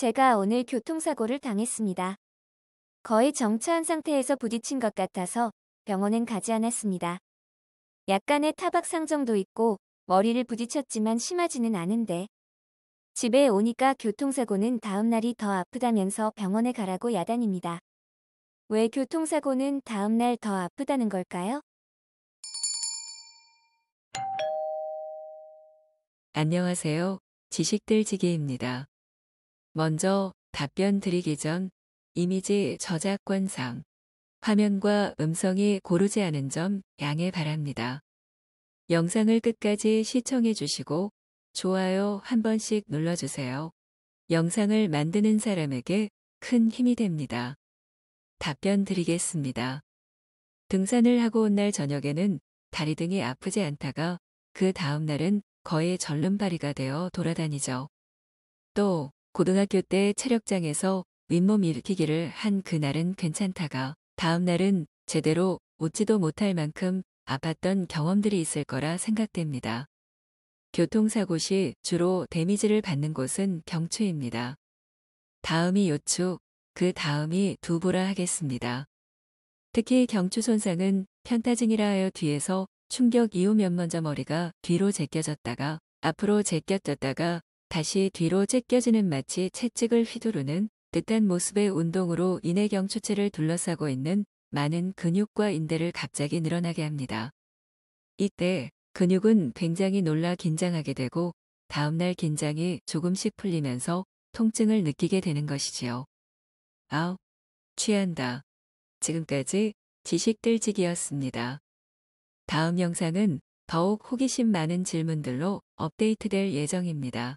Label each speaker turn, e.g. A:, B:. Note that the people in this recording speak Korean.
A: 제가 오늘 교통사고를 당했습니다. 거의 정차한 상태에서 부딪힌 것 같아서 병원은 가지 않았습니다. 약간의 타박상 정도 있고 머리를 부딪혔지만 심하지는 않은데 집에 오니까 교통사고는 다음날이 더 아프다면서 병원에 가라고 야단입니다. 왜 교통사고는 다음날 더 아프다는 걸까요?
B: 안녕하세요. 지식들지기입니다. 먼저 답변 드리기 전 이미지 저작권상 화면과 음성이 고르지 않은 점 양해 바랍니다. 영상을 끝까지 시청해 주시고 좋아요 한 번씩 눌러주세요. 영상을 만드는 사람에게 큰 힘이 됩니다. 답변 드리겠습니다. 등산을 하고 온 날 저녁에는 다리 등이 아프지 않다가 그 다음날은 거의 절름발이가 되어 돌아다니죠. 또 고등학교 때 체력장에서 윗몸 일으키기를 한 그날은 괜찮다가 다음 날은 제대로 웃지도 못할 만큼 아팠던 경험들이 있을 거라 생각됩니다. 교통사고 시 주로 데미지를 받는 곳은 경추입니다. 다음이 요추그 다음이 두보라 하겠습니다. 특히 경추 손상은 편타증이라 하여 뒤에서 충격 이후 면 먼저 머리가 뒤로 제껴졌다가 앞으로 제껴졌다가 다시 뒤로 찢겨지는 마치 채찍을 휘두르는 듯한 모습의 운동으로 인해 경추체를 둘러싸고 있는 많은 근육과 인대를 갑자기 늘어나게 합니다. 이때 근육은 굉장히 놀라 긴장하게 되고 다음날 긴장이 조금씩 풀리면서 통증을 느끼게 되는 것이지요. 아우, 취한다. 지금까지 지식들지기였습니다. 다음 영상은 더욱 호기심 많은 질문들로 업데이트될 예정입니다.